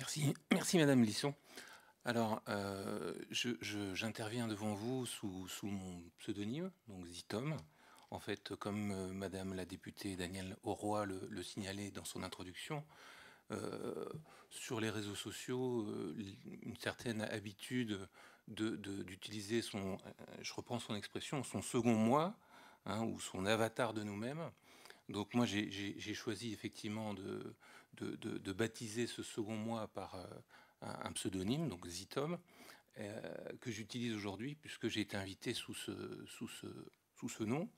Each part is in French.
Merci, merci Madame Lisson. Alors, euh, j'interviens devant vous sous, mon pseudonyme, donc Zitom. En fait, comme euh, Madame la députée Danielle Auroi le, le signalait dans son introduction, euh, sur les réseaux sociaux, une certaine habitude d'utiliser de, son, je reprends son expression, son second moi, hein, ou son avatar de nous-mêmes. Donc moi, j'ai choisi effectivement de, de, baptiser ce second mois par euh, un, pseudonyme, donc Zitom, euh, que j'utilise aujourd'hui puisque j'ai été invité sous ce, sous ce, sous ce nom.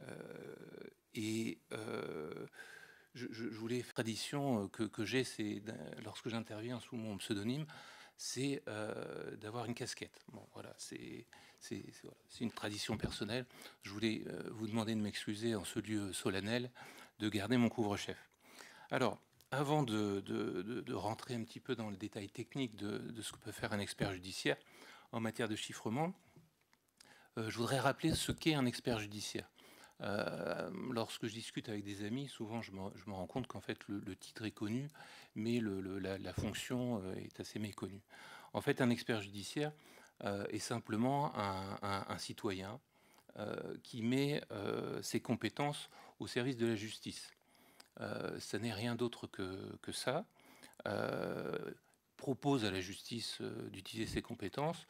Euh, et je, voulais faire tradition que, que j'ai, lorsque j'interviens sous mon pseudonyme, c'est d'avoir une casquette. Bon, voilà, c'est voilà, une tradition personnelle. Je voulais vous demander de m'excuser en ce lieu solennel de garder mon couvre-chef. Alors, avant de, rentrer un petit peu dans le détail technique de, ce que peut faire un expert judiciaire en matière de chiffrement, euh, je voudrais rappeler ce qu'est un expert judiciaire. Euh, lorsque je discute avec des amis, souvent je me rends compte qu'en fait le, titre est connu, mais la, fonction euh, est assez méconnue. En fait, un expert judiciaire est simplement un citoyen qui met ses compétences au service de la justice ça euh, n'est rien d'autre que, ça, euh, propose à la justice euh, d'utiliser ses compétences.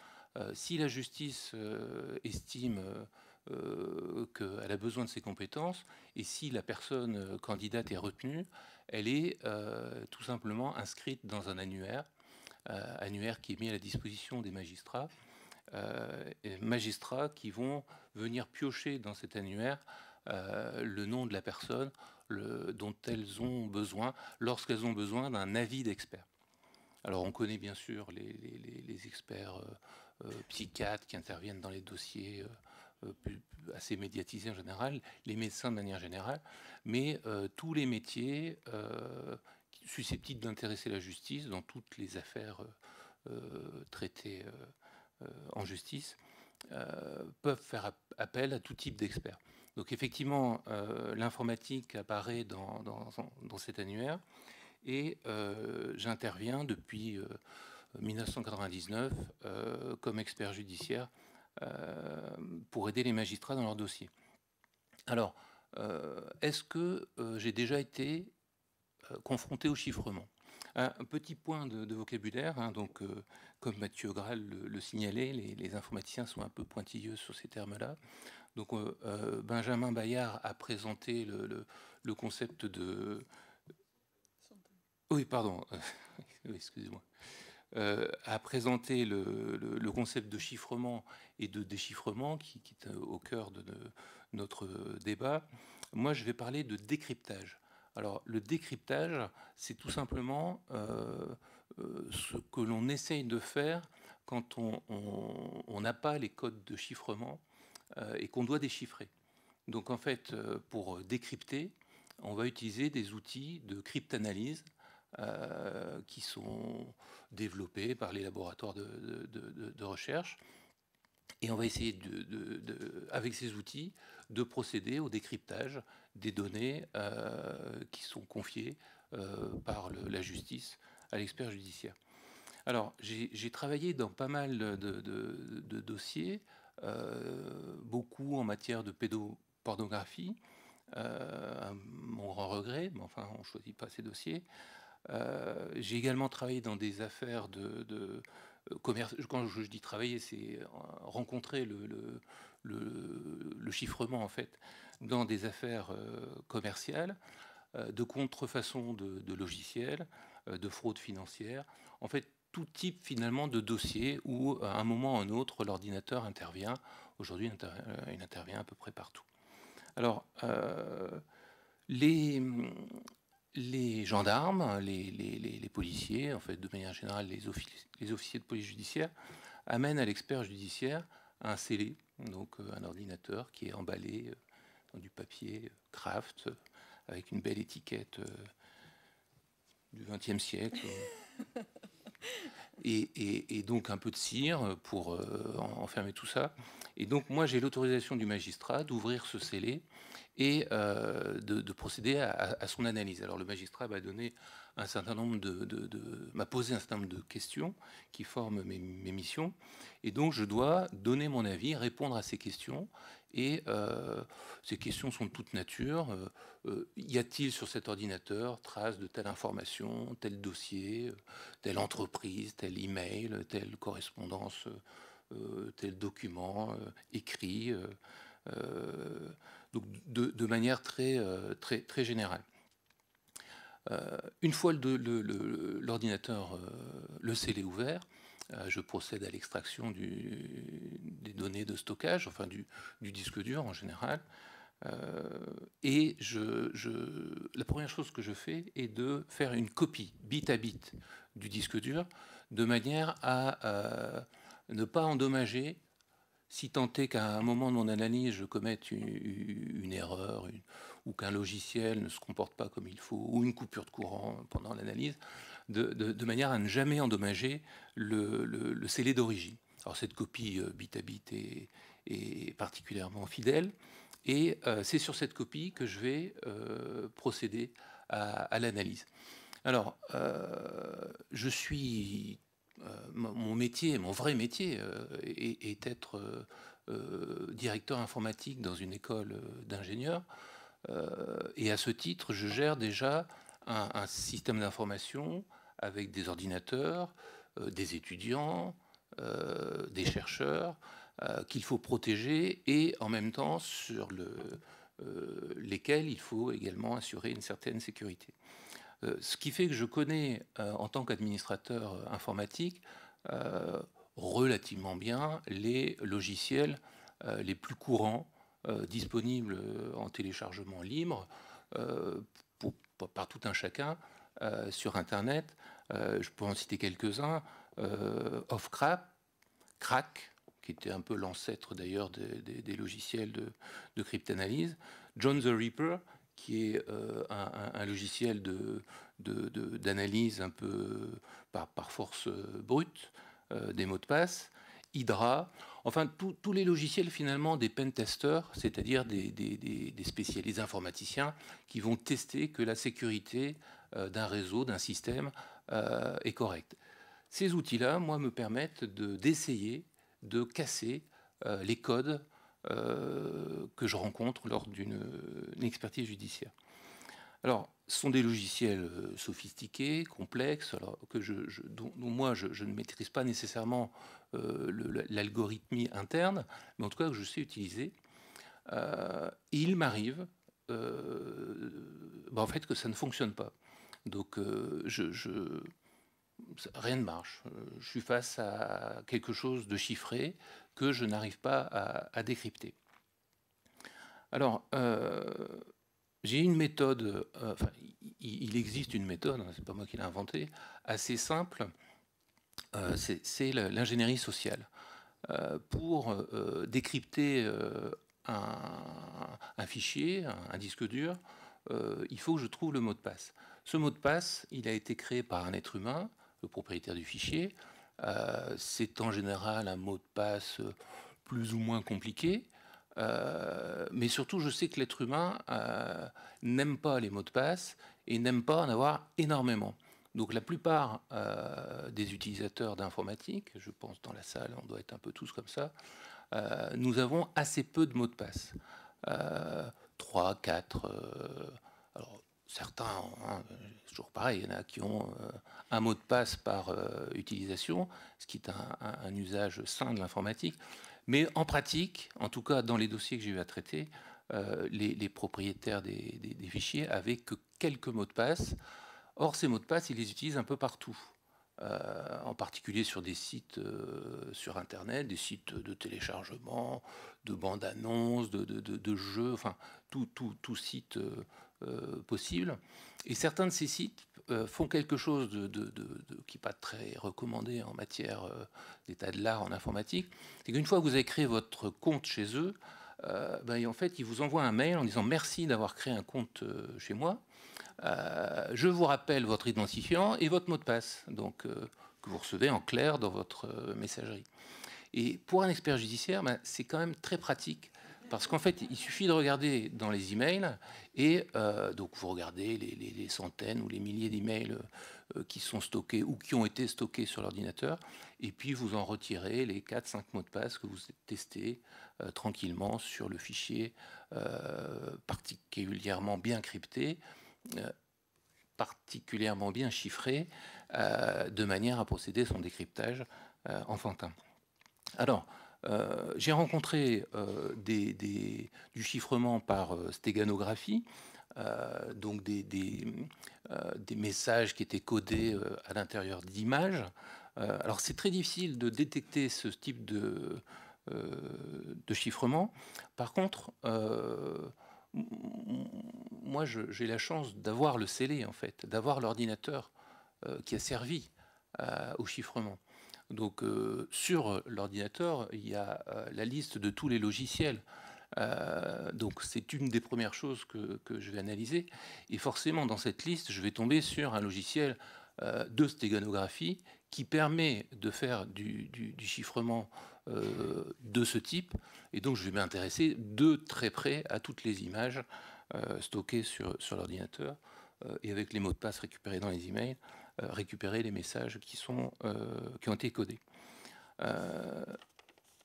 si la justice estime qu'elle a besoin de ses compétences, et si la personne candidate est retenue, elle est tout simplement inscrite dans un annuaire, annuaire qui est mis à la disposition des magistrats, magistrats qui vont venir piocher dans cet annuaire le nom de la personne dont elles ont besoin lorsqu'elles ont besoin d'un avis d'experts. Alors on connaît bien sûr les, experts euh, euh, psychiatres qui interviennent dans les dossiers euh, assez médiatisés en général, les médecins de manière générale, mais tous les métiers susceptibles d'intéresser la justice dans toutes les affaires traitées en justice peuvent faire appel à tout type d'experts. Donc effectivement, euh, l'informatique apparaît dans, cet annuaire et euh, j'interviens depuis 1999 euh, comme expert judiciaire pour aider les magistrats dans leurs dossiers. Alors, est-ce que j'ai déjà été confronté au chiffrement un petit point de, vocabulaire, hein, donc comme Mathieu Graal le, signalait, les, informaticiens sont un peu pointilleux sur ces termes-là. Donc euh, euh, Benjamin Bayard a présenté le, concept de... Oui, pardon, excusez-moi. Euh, a présenté le, concept de chiffrement et de déchiffrement qui, est au cœur de, notre débat. Moi, je vais parler de décryptage. Alors, le décryptage, c'est tout simplement ce que l'on essaye de faire quand on n'a pas les codes de chiffrement euh, et qu'on doit déchiffrer. Donc en fait, euh, pour décrypter, on va utiliser des outils de cryptanalyse euh, qui sont développés par les laboratoires de, recherche. Et on va essayer, de, avec ces outils, de procéder au décryptage des données qui sont confiées par la justice à l'expert judiciaire. Alors, j'ai travaillé dans pas mal de, dossiers euh, beaucoup en matière de pédopornographie. Euh, mon grand regret, mais enfin, on ne choisit pas ces dossiers. Euh, j'ai également travaillé dans des affaires de, commerce, quand je dis travailler, c'est rencontrer le, chiffrement, en fait, dans des affaires commerciales, de contrefaçon de, de logiciels, de fraude financière. En fait, tout type finalement de dossier où à euh, un moment ou un autre l'ordinateur intervient. Aujourd'hui, il euh, intervient à peu près partout. Alors, euh, les, les gendarmes, les, policiers, en fait de manière générale les, les officiers de police judiciaire, amènent à l'expert judiciaire un scellé, donc un ordinateur qui est emballé dans du papier craft avec une belle étiquette du XXe siècle. et, donc un peu de cire pour euh, enfermer tout ça. Et donc moi j'ai l'autorisation du magistrat d'ouvrir ce scellé et euh, de, procéder à, son analyse. Alors le magistrat m'a donné un certain nombre de, posé un certain nombre de questions qui forment mes missions, et donc je dois donner mon avis, répondre à ces questions et euh, ces questions sont de toute nature. Euh, euh, y a-t-il sur cet ordinateur trace de telle information, tel dossier, telle entreprise, tel email, telle correspondance, tel document écrit Donc de, manière très, très, très générale. une fois l'ordinateur le, le, le, ouvert, euh, je procède à l'extraction des données de stockage, enfin du, disque dur en général. Euh, et la première chose que je fais est de faire une copie bit à bit du disque dur de manière à ne pas endommager, si tant est qu'à un moment de mon analyse je commette une, erreur ou qu'un logiciel ne se comporte pas comme il faut ou une coupure de courant pendant l'analyse, de, manière à ne jamais endommager le, scellé d'origine. Alors cette copie euh, bit à bit est, particulièrement fidèle, et euh, c'est sur cette copie que je vais euh, procéder à, l'analyse. Alors, je suis... mon métier, mon vrai métier, est, est, être directeur informatique dans une école d'ingénieurs. et à ce titre, je gère déjà un, système d'information avec des ordinateurs, euh, des étudiants, euh, des chercheurs, euh, qu'il faut protéger et en même temps sur le, lesquels il faut également assurer une certaine sécurité. ce qui fait que je connais en tant qu'administrateur informatique relativement bien les logiciels les plus courants disponibles en téléchargement libre par tout un chacun euh, sur Internet. Euh, je peux en citer quelques-uns. Euh, Crack, qui était un peu l'ancêtre d'ailleurs des, logiciels de, cryptanalyse. John the Reaper, qui est euh, un, logiciel d'analyse un peu par force brute des mots de passe. Hydra, enfin tous les logiciels finalement des pentesters, c'est-à-dire des, des, des, informaticiens qui vont tester que la sécurité euh, d'un réseau, d'un système euh, est correcte. Ces outils-là, moi, me permettent d'essayer de, casser euh, les codes que je rencontre lors d'une expertise judiciaire. Alors, ce sont des logiciels euh, sophistiqués, complexes, alors que dont, moi je, ne maîtrise pas nécessairement euh, l'algorithmie interne, mais en tout cas que je sais utiliser. Euh, il m'arrive, bah, en fait, que ça ne fonctionne pas. Donc, je, rien ne marche. Je suis face à quelque chose de chiffré que je n'arrive pas à, à, décrypter. Alors, j'ai une méthode, euh, enfin, il existe une méthode, hein, c'est pas moi qui l'ai inventée, assez simple, euh, c'est l'ingénierie sociale. Euh, pour décrypter un, fichier, un, un disque dur, il faut que je trouve le mot de passe. Ce mot de passe, il a été créé par un être humain, le propriétaire du fichier. c'est en général un mot de passe plus ou moins compliqué, euh, mais surtout, je sais que l'être humain euh, n'aime pas les mots de passe et n'aime pas en avoir énormément. Donc la plupart euh, des utilisateurs d'informatique, je pense dans la salle, on doit être un peu tous comme ça, nous avons assez peu de mots de passe. 3, 4, alors certains, hein, c'est toujours pareil, il y en a qui ont un mot de passe par utilisation, ce qui est un usage sain de l'informatique. Mais en pratique, en tout cas dans les dossiers que j'ai eu à traiter, euh, les, propriétaires des, des fichiers avaient que quelques mots de passe. Or, ces mots de passe, ils les utilisent un peu partout. Euh, en particulier sur des sites euh, sur Internet, des sites de téléchargement, de bandes-annonces, de, jeux, enfin tout, tout, tout site euh, possible. Et certains de ces sites font quelque chose de, qui n'est pas très recommandé en matière d'état de l'art en informatique. C'est qu'une fois que vous avez créé votre compte chez eux, ben, en fait, ils vous envoient un mail en disant merci d'avoir créé un compte chez moi. Euh, je vous rappelle votre identifiant et votre mot de passe, donc, euh, que vous recevez en clair dans votre euh, messagerie. Et pour un expert judiciaire, ben, c'est quand même très pratique. Parce qu'en fait, il suffit de regarder dans les emails, et donc vous regardez les, les, centaines ou les milliers d'emails qui sont stockés ou qui ont été stockés sur l'ordinateur, et puis vous en retirez les 4-5 mots de passe que vous testez tranquillement sur le fichier particulièrement bien crypté, euh, particulièrement bien chiffré euh, de manière à procéder à son décryptage euh, enfantin. Alors, j'ai rencontré des, du chiffrement par stéganographie, donc des, messages qui étaient codés à l'intérieur d'images. alors c'est très difficile de détecter ce type de chiffrement. Par contre, moi, j'ai la chance d'avoir le scellé, en fait, d'avoir l'ordinateur euh, qui a servi euh, au chiffrement. Donc, euh, sur l'ordinateur, il y a la liste de tous les logiciels. donc, c'est une des premières choses que, je vais analyser. Et forcément, dans cette liste, je vais tomber sur un logiciel de stéganographie qui permet de faire du, du chiffrement euh, de ce type. Et donc, je vais m'intéresser de très près à toutes les images euh, stockées sur, l'ordinateur euh, et avec les mots de passe récupérés dans les emails, récupérer les messages qui, sont, ont été codés.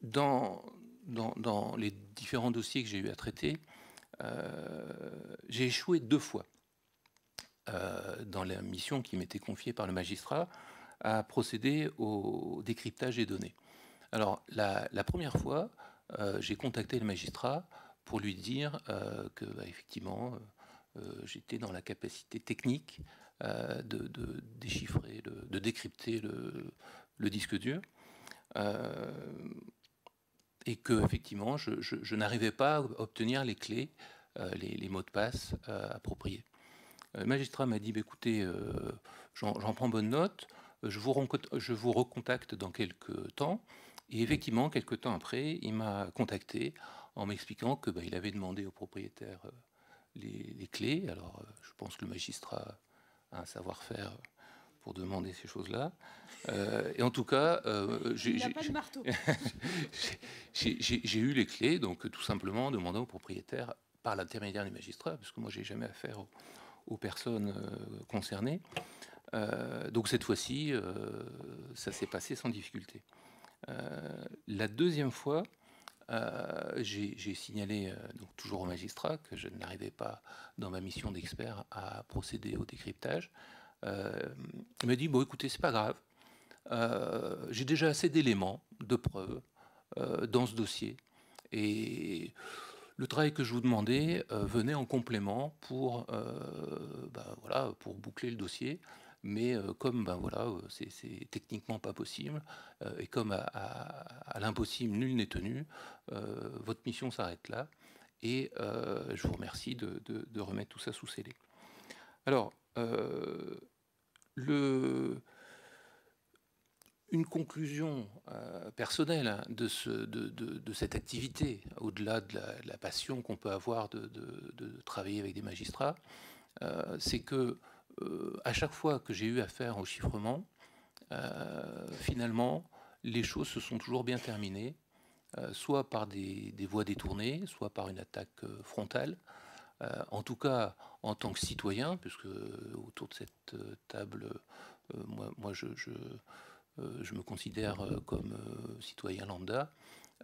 Dans, dans, les différents dossiers que j'ai eu à traiter, j'ai échoué deux fois dans la mission qui m'était confiée par le magistrat à procéder au décryptage des données. Alors, la, première fois, euh, j'ai contacté le magistrat pour lui dire euh, que, bah, effectivement, euh, j'étais dans la capacité technique de, déchiffrer, de, décrypter le, disque dur. et que, effectivement, je, n'arrivais pas à obtenir les clés, les, mots de passe appropriés. Le magistrat m'a dit bah, écoutez, j'en prends bonne note, je vous recontacte dans quelques temps. Et effectivement, quelques temps après, il m'a contacté en m'expliquant qu'il bah, avait demandé au propriétaire euh, les, clés. Alors, euh, je pense que le magistrat a un savoir-faire pour demander ces choses-là. Euh, et en tout cas, j'ai eu les clés, donc tout simplement en demandant au propriétaire par l'intermédiaire des magistrats, parce que moi, j'ai jamais affaire aux personnes concernées. donc cette fois-ci, ça s'est passé sans difficulté. Euh, la deuxième fois, euh, j'ai signalé euh, donc toujours au magistrat que je n'arrivais pas dans ma mission d'expert à procéder au décryptage. il m'a dit bon écoutez c'est pas grave, j'ai déjà assez d'éléments de preuves dans ce dossier et le travail que je vous demandais venait en complément pour bah, voilà pour boucler le dossier mais euh, comme ben voilà, euh, c'est techniquement pas possible, euh, et comme à, l'impossible nul n'est tenu, votre mission s'arrête là, et je vous remercie de, remettre tout ça sous scellé. Alors, une conclusion personnelle hein, de, cette activité, au-delà de, la passion qu'on peut avoir de, travailler avec des magistrats, c'est que euh, à chaque fois que j'ai eu affaire au chiffrement, euh, finalement, les choses se sont toujours bien terminées, euh, soit par des, voies détournées, soit par une attaque frontale. en tout cas, en tant que citoyen, puisque autour de cette table, moi, je, je me considère comme citoyen lambda.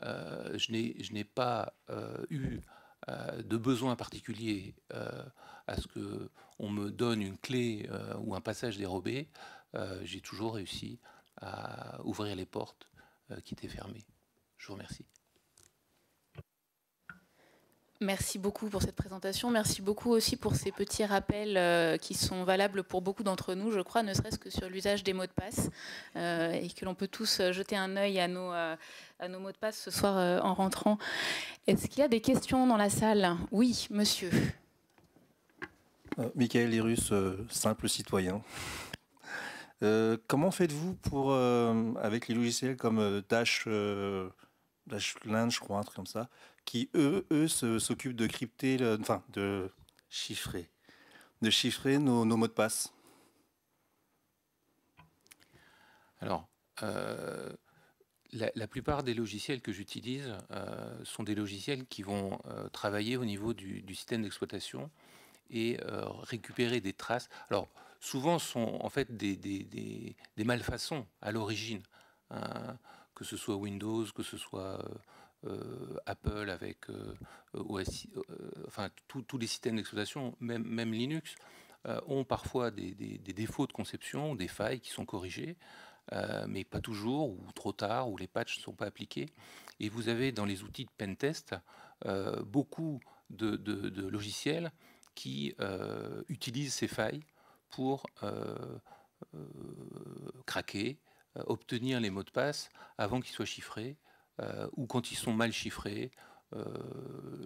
je n'ai pas eu euh, de besoins particuliers, euh, à ce que on me donne une clé euh, ou un passage dérobé, j'ai toujours réussi à ouvrir les portes qui étaient fermées. Je vous remercie. Merci beaucoup pour cette présentation. Merci beaucoup aussi pour ces petits rappels euh, qui sont valables pour beaucoup d'entre nous, je crois, ne serait-ce que sur l'usage des mots de passe euh, et que l'on peut tous euh, jeter un œil à nos, mots de passe ce soir en rentrant. Est-ce qu'il y a des questions dans la salle Oui, monsieur. Michael Irus, simple citoyen. comment faites-vous pour, avec les logiciels comme Dash, Dash je crois, un truc comme ça, qui eux, eux s'occupent de crypter, enfin de chiffrer, de chiffrer nos, mots de passe. Alors, euh, la, plupart des logiciels que j'utilise euh, sont des logiciels qui vont euh, travailler au niveau du, système d'exploitation et récupérer des traces. Alors, souvent sont en fait des, des, malfaçons à l'origine, hein, que ce soit Windows, que ce soit euh, Apple avec euh, euh, enfin tous les systèmes d'exploitation, même, même, Linux, ont parfois des, des, défauts de conception, des failles qui sont corrigées, mais pas toujours, ou trop tard, ou les patchs ne sont pas appliqués. Et vous avez dans les outils de pentest beaucoup de, de, logiciels qui utilisent ces failles pour craquer, obtenir les mots de passe avant qu'ils soient chiffrés, euh, ou quand ils sont mal chiffrés, euh,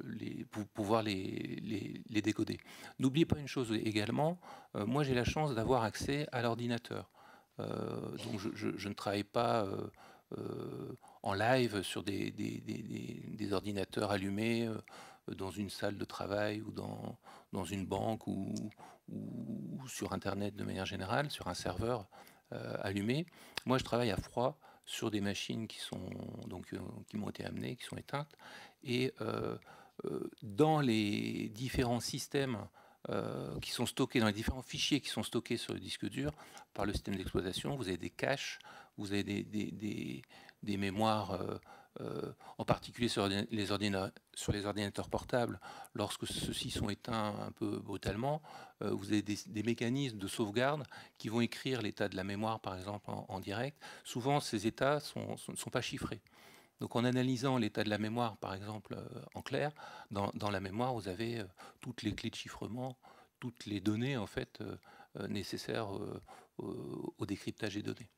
les, pour pouvoir les, décoder. N'oubliez pas une chose également, euh, moi j'ai la chance d'avoir accès à l'ordinateur. donc je, ne travaille pas en live sur des, ordinateurs allumés dans une salle de travail ou dans, dans une banque ou, sur Internet de manière générale, sur un serveur allumé. Moi, je travaille à froid sur des machines qui sont donc euh, qui m'ont été amenées, qui sont éteintes, et euh, euh, dans les différents systèmes qui sont stockés dans les différents fichiers qui sont stockés sur le disque dur par le système d'exploitation. Vous avez des caches, vous avez des, mémoires euh, en particulier sur les, ordinateurs portables, lorsque ceux-ci sont éteints un peu brutalement, euh, vous avez des, mécanismes de sauvegarde qui vont écrire l'état de la mémoire, par exemple, en, direct. Souvent, ces états ne sont, pas chiffrés. Donc en analysant l'état de la mémoire, par exemple, euh, en clair, dans, la mémoire, vous avez toutes les clés de chiffrement, toutes les données, en fait, nécessaires au décryptage des données.